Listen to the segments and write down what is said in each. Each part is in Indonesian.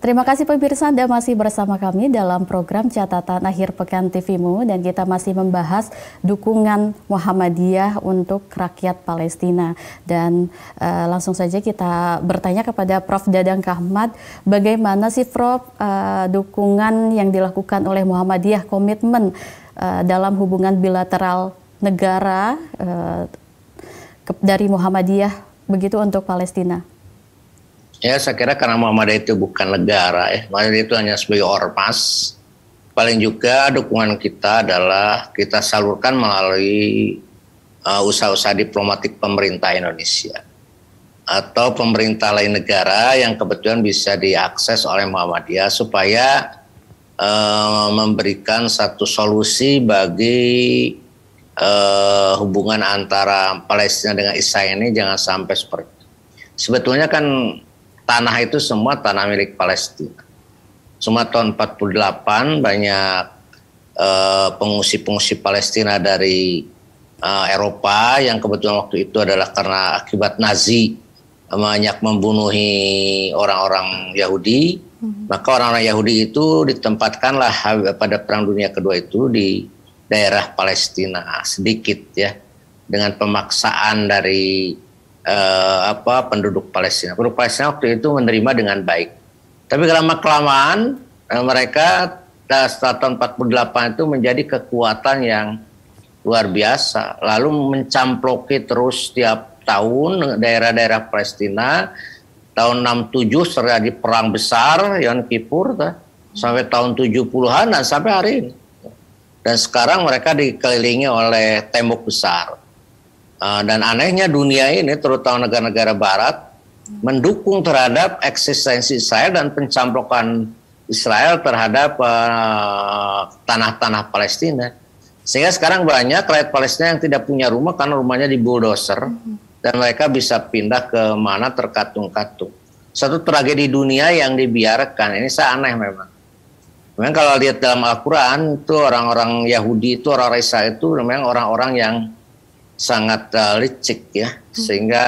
Terima kasih pemirsa Anda masih bersama kami dalam program catatan akhir pekan TVMU dan kita masih membahas dukungan Muhammadiyah untuk rakyat Palestina dan e, langsung saja kita bertanya kepada Prof Dadang Kahmat bagaimana sih Prof e, dukungan yang dilakukan oleh Muhammadiyah komitmen e, dalam hubungan bilateral negara e, dari Muhammadiyah begitu untuk Palestina. Ya saya kira karena Muhammadiyah itu bukan negara ya, Muhammadiyah itu hanya sebagai ormas. Paling juga dukungan kita adalah kita salurkan melalui eh, usaha-usaha diplomatik pemerintah Indonesia atau pemerintah lain negara yang kebetulan bisa diakses oleh Muhammadiyah supaya uh, memberikan satu solusi bagi uh, hubungan antara Palestina dengan Israel ini jangan sampai seperti sebetulnya kan tanah itu semua tanah milik Palestina. Semua tahun 48 banyak eh, pengungsi-pengungsi uh, Palestina dari uh, Eropa yang kebetulan waktu itu adalah karena akibat Nazi eh, banyak membunuhi orang-orang Yahudi, hmm. maka orang-orang Yahudi itu ditempatkanlah pada Perang Dunia Kedua itu di daerah Palestina sedikit ya dengan pemaksaan dari uh, apa penduduk Palestina. Penduduk Palestina waktu itu menerima dengan baik. Tapi lama kelamaan uh, mereka tahun 48 itu menjadi kekuatan yang luar biasa. Lalu mencamploki terus tiap tahun daerah-daerah Palestina. Tahun 67 terjadi perang besar Yom Kippur tuh, sampai tahun 70-an dan sampai hari ini. Dan sekarang mereka dikelilingi oleh tembok besar. Ah, dan anehnya dunia ini, terutama negara-negara Barat, mendukung terhadap eksistensi Israel dan pencamplokan Israel terhadap ah, tanah-tanah uh, Palestina. Sehingga sekarang banyak rakyat Palestina yang tidak punya rumah karena rumahnya di bulldozer dan mereka bisa pindah ke mana terkatung-katung. Satu tragedi dunia yang dibiarkan. Ini saya aneh memang. Memang kalau lihat dalam Al-Quran itu orang-orang Yahudi itu orang-orang Israel itu memang orang-orang yang sangat uh, licik ya hmm. sehingga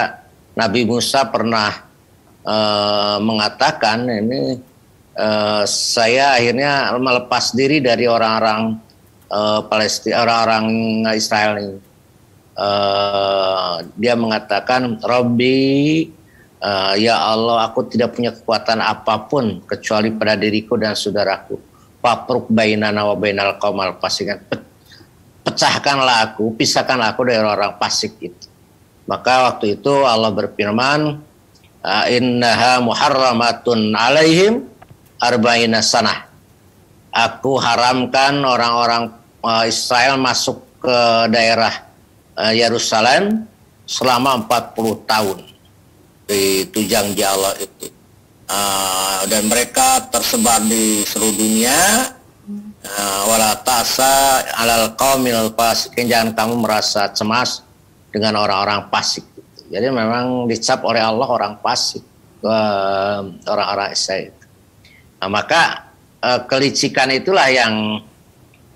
Nabi Musa pernah uh, mengatakan ini uh, saya akhirnya melepas diri dari orang-orang uh, Palestina orang-orang Israel ini uh, dia mengatakan Robi uh, ya Allah aku tidak punya kekuatan apapun kecuali pada diriku dan saudaraku papruk bainana wa bainal qaumal pasingan pecahkanlah aku, pisahkanlah aku dari orang pasik itu. Maka waktu itu Allah berfirman, innaha muharramatun alaihim arba'ina sanah. Aku haramkan orang-orang eh, Israel masuk ke daerah eh, Yerusalem selama 40 tahun di Tujang Jala itu. Ah, dan mereka tersebar di seluruh dunia Eh, wala tasa alal qaumil fasikin jangan kamu merasa cemas dengan orang-orang fasik. Jadi memang dicap oleh Allah orang fasik eh, orang-orang Israel. Nah, maka eh, kelicikan itulah yang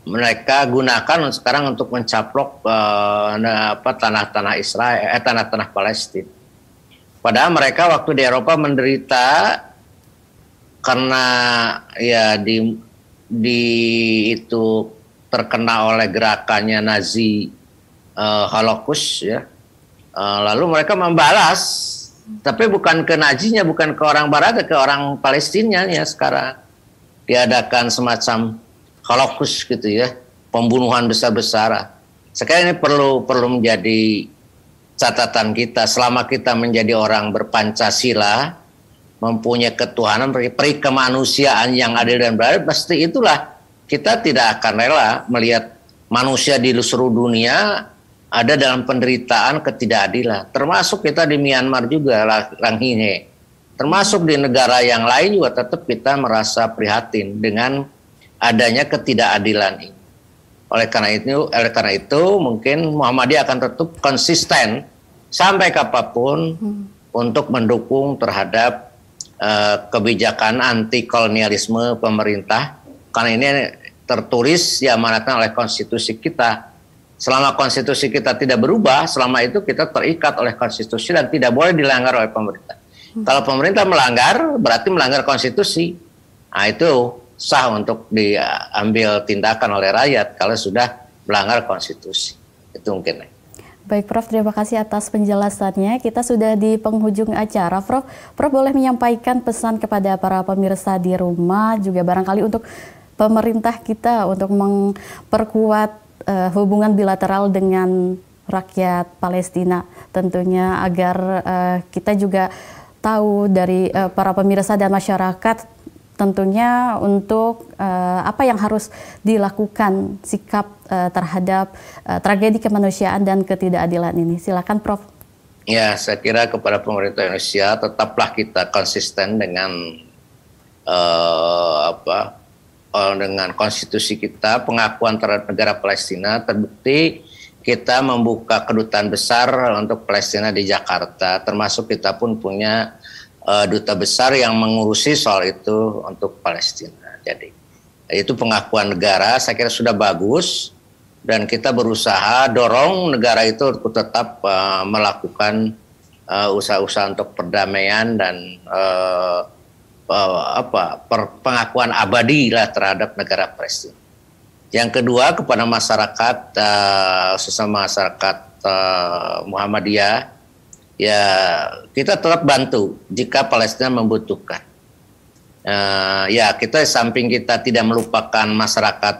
mereka gunakan sekarang untuk mencaplok apa tanah-tanah Israel eh tanah-tanah Palestina. Padahal mereka waktu di Eropa menderita karena ya di di itu terkena oleh gerakannya Nazi uh, Holocaust ya. Uh, lalu mereka membalas, tapi bukan ke Najinya, bukan ke orang Barat, ke orang Palestina ya sekarang diadakan semacam Holocaust gitu ya, pembunuhan besar-besaran. Sekarang ini perlu perlu menjadi catatan kita selama kita menjadi orang berpancasila, mempunyai ketuhanan, peri kemanusiaan yang adil dan beradab, pasti itulah kita tidak akan rela melihat manusia di seluruh dunia ada dalam penderitaan ketidakadilan. Termasuk kita di Myanmar juga, Langhinge. Termasuk di negara yang lain juga tetap kita merasa prihatin dengan adanya ketidakadilan ini. Oleh karena itu, oleh karena itu mungkin Muhammadiyah akan tetap konsisten sampai kapanpun hmm. untuk mendukung terhadap Eh, kebijakan anti kolonialisme pemerintah karena ini tertulis ya diamanatkan oleh konstitusi kita. Selama konstitusi kita tidak berubah, selama itu kita terikat oleh konstitusi dan tidak boleh dilanggar oleh pemerintah. Hmm. Kalau pemerintah melanggar, berarti melanggar konstitusi. Nah, itu sah untuk diambil tindakan oleh rakyat kalau sudah melanggar konstitusi. Itu mungkin. Baik Prof, terima kasih atas penjelasannya. Kita sudah di penghujung acara. Prof, Prof boleh menyampaikan pesan kepada para pemirsa di rumah juga barangkali untuk pemerintah kita untuk memperkuat uh, hubungan bilateral dengan rakyat Palestina tentunya agar uh, kita juga tahu dari uh, para pemirsa dan masyarakat tentunya untuk uh, apa yang harus dilakukan sikap uh, terhadap uh, tragedi kemanusiaan dan ketidakadilan ini. Silakan Prof. Ya, saya kira kepada pemerintah Indonesia tetaplah kita konsisten dengan uh, apa dengan konstitusi kita, pengakuan terhadap negara Palestina terbukti kita membuka kedutaan besar untuk Palestina di Jakarta, termasuk kita pun punya uh, duta besar yang mengurusi soal itu untuk Palestina. Jadi itu pengakuan negara saya kira sudah bagus dan kita berusaha dorong negara itu untuk tetap uh, melakukan eh, usaha-usaha untuk perdamaian dan uh, uh, apa per, pengakuan abadi lah terhadap negara Palestina. Yang kedua kepada masyarakat uh, sesama masyarakat uh, Muhammadiyah ya kita tetap bantu jika Palestina membutuhkan. Uh, ya kita samping kita tidak melupakan masyarakat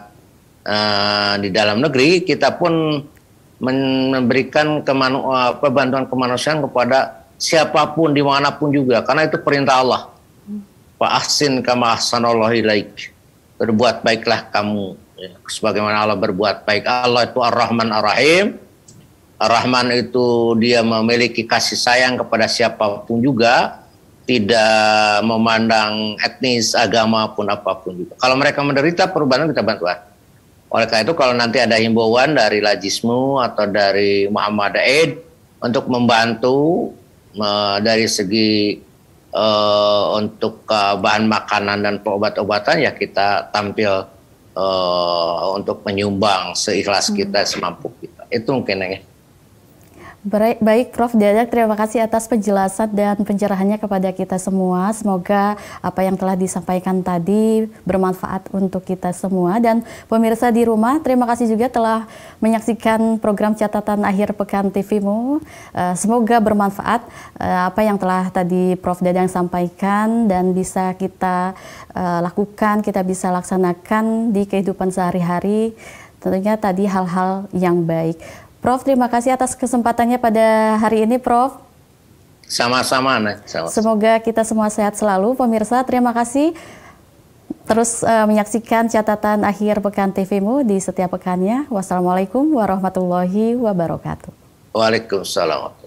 uh, di dalam negeri, kita pun memberikan kemanu, apa, bantuan kemanusiaan kepada siapapun dimanapun juga, karena itu perintah Allah. Pak asin kama ahsanallah ilaik. Berbuat baiklah kamu ya, sebagaimana Allah berbuat baik. Allah itu Ar-Rahman Ar-Rahim Rahman itu dia memiliki kasih sayang kepada siapapun juga, tidak memandang etnis, agama pun apapun juga. Kalau mereka menderita perubahan kita bantu. Oleh karena itu kalau nanti ada himbauan dari Lajismu atau dari Muhammad Aid untuk membantu uh, dari segi uh, untuk uh, bahan makanan dan obat-obatan ya kita tampil uh, untuk menyumbang seikhlas kita hmm. semampu kita. Itu mungkin ya. Baik, Prof. Dadak, terima kasih atas penjelasan dan pencerahannya kepada kita semua. Semoga apa yang telah disampaikan tadi bermanfaat untuk kita semua. Dan pemirsa di rumah, terima kasih juga telah menyaksikan program catatan akhir pekan TVmu. Eh, semoga bermanfaat eh, apa yang telah tadi Prof. Dadang sampaikan dan bisa kita eh, lakukan, kita bisa laksanakan di kehidupan sehari-hari. Tentunya tadi hal-hal yang baik. Prof, terima kasih atas kesempatannya pada hari ini, Prof. Sama-sama, Nek. Sama. Semoga kita semua sehat selalu, pemirsa. Terima kasih terus uh, menyaksikan catatan akhir pekan TVmu di setiap pekannya. Wassalamualaikum warahmatullahi wabarakatuh. Waalaikumsalam.